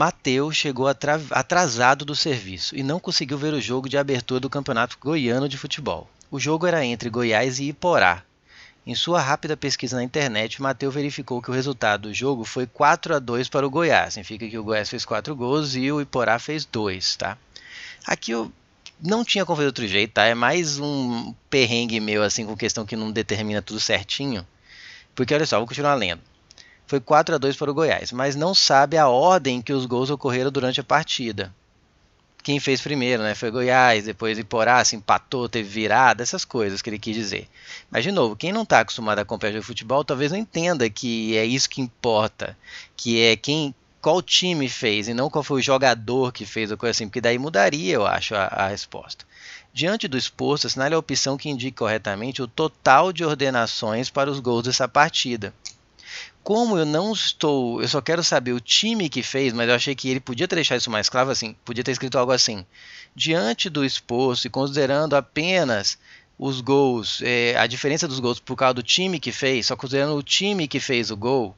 Mateus chegou atrasado do serviço e não conseguiu ver o jogo de abertura do Campeonato Goiano de Futebol. O jogo era entre Goiás e Iporá. Em sua rápida pesquisa na internet, Mateus verificou que o resultado do jogo foi 4 a 2 para o Goiás. Significa que o Goiás fez 4 gols e o Iporá fez 2, tá? Aqui eu não tinha como fazer outro jeito, tá? É mais um perrengue meu assim com questão que não determina tudo certinho. Porque olha só, vou continuar lendo foi 4 a 2 para o Goiás, mas não sabe a ordem que os gols ocorreram durante a partida. Quem fez primeiro, né? Foi Goiás, depois Iporá, se empatou, teve virada, essas coisas que ele quis dizer. Mas, de novo, quem não está acostumado a acompanhar o futebol talvez não entenda que é isso que importa, que é quem, qual time fez e não qual foi o jogador que fez ou coisa assim, porque daí mudaria, eu acho, a, a resposta. Diante do exposto, assinale a opção que indique corretamente o total de ordenações para os gols dessa partida como eu não estou, eu só quero saber o time que fez, mas eu achei que ele podia ter deixado isso mais claro assim, podia ter escrito algo assim. Diante do exposto e considerando apenas os gols, é, a diferença dos gols por causa do time que fez, só considerando o time que fez o gol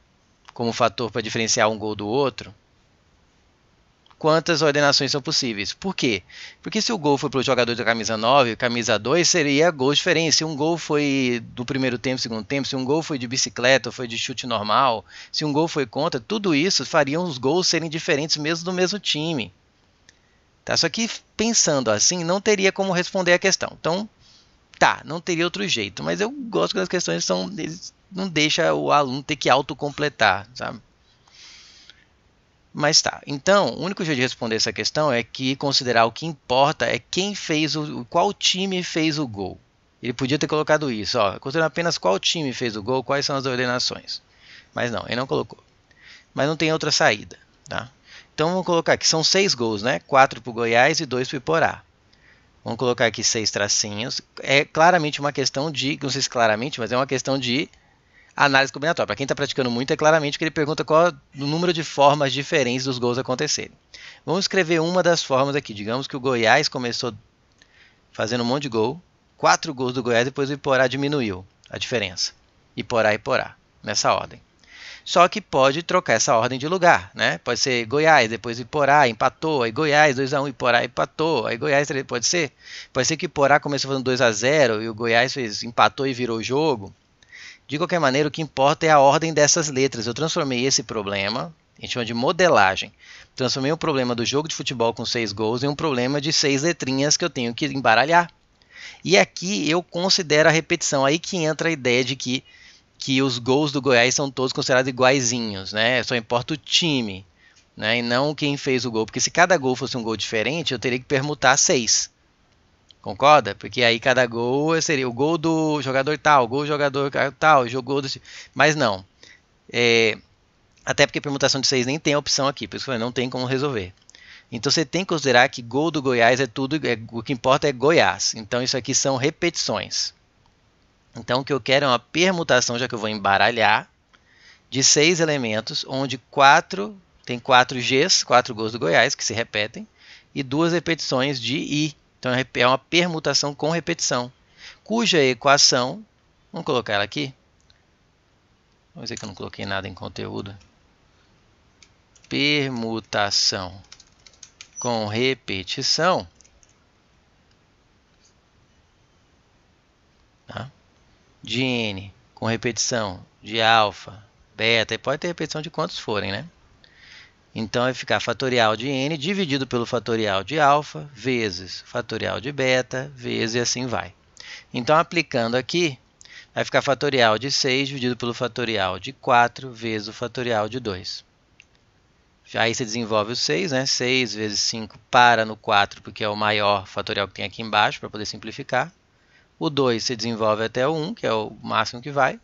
como fator para diferenciar um gol do outro, quantas ordenações são possíveis. Por quê? Porque se o gol foi para o jogador da camisa 9, camisa 2 seria gol diferente. Se um gol foi do primeiro tempo, segundo tempo, se um gol foi de bicicleta, foi de chute normal, se um gol foi contra, tudo isso faria os gols serem diferentes mesmo do mesmo time. Tá? Só que pensando assim, não teria como responder a questão. Então, tá, não teria outro jeito. Mas eu gosto que as questões são. não deixa o aluno ter que autocompletar, sabe? Mas tá. Então, o único jeito de responder essa questão é que considerar o que importa é quem fez o. qual time fez o gol. Ele podia ter colocado isso, ó. Considerando apenas qual time fez o gol, quais são as ordenações. Mas não, ele não colocou. Mas não tem outra saída, tá? Então vamos colocar aqui, são seis gols, né? Quatro para o Goiás e dois para o Iporá. Vamos colocar aqui seis tracinhos. É claramente uma questão de, não sei se claramente, mas é uma questão de análise combinatória. Para quem está praticando muito, é claramente que ele pergunta qual o número de formas diferentes dos gols acontecerem. Vamos escrever uma das formas aqui. Digamos que o Goiás começou fazendo um monte de gol, quatro gols do Goiás, depois o Iporá diminuiu a diferença. Iporá, e Iporá, nessa ordem. Só que pode trocar essa ordem de lugar, né? Pode ser Goiás, depois Iporá, empatou, aí Goiás 2 a 1, Iporá empatou, aí Goiás pode ser? Pode ser que Iporá começou fazendo 2 a 0 e o Goiás fez empatou e virou o jogo. De qualquer maneira, o que importa é a ordem dessas letras. Eu transformei esse problema, a gente chama de modelagem, transformei o problema do jogo de futebol com seis gols em um problema de seis letrinhas que eu tenho que embaralhar. E aqui eu considero a repetição, aí que entra a ideia de que, que os gols do Goiás são todos considerados iguaizinhos, né? Só importa o time, né? E não quem fez o gol, porque se cada gol fosse um gol diferente, eu teria que permutar seis. Concorda? Porque aí cada gol seria o gol do jogador tal, o gol do jogador tal, jogou do. Mas não. É, até porque permutação de 6 nem tem opção aqui, por isso não tem como resolver. Então você tem que considerar que gol do Goiás é tudo, é, o que importa é Goiás. Então isso aqui são repetições. Então o que eu quero é uma permutação, já que eu vou embaralhar, de seis elementos, onde quatro tem quatro Gs, quatro gols do Goiás que se repetem, e duas repetições de I, então é, é uma permutação com repetição, cuja equação, vamos colocar ela aqui. Vamos dizer que eu não coloquei nada em conteúdo. Permutação com repetição. Tá? De N com repetição de alfa, beta, e pode ter repetição de quantos forem, né? Então vai é ficar fatorial de n dividido pelo fatorial de alfa vezes fatorial de beta vezes e assim vai. Então aplicando aqui, vai ficar fatorial de 6 dividido pelo fatorial de 4 vezes o fatorial de 2. Aí você desenvolve o 6, né? 6 vezes 5 para no 4, porque é o maior fatorial que tem aqui embaixo, para poder simplificar. O 2 se desenvolve até o 1, que é o máximo que vai.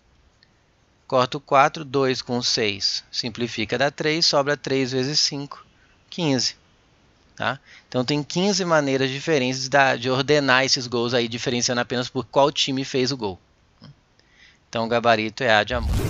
Corta o 4, 2 com 6. Simplifica, dá 3, sobra 3 vezes 5, 15. Tá? Então tem 15 maneiras diferentes de ordenar esses gols aí, diferenciando apenas por qual time fez o gol. Então o gabarito é A de amor.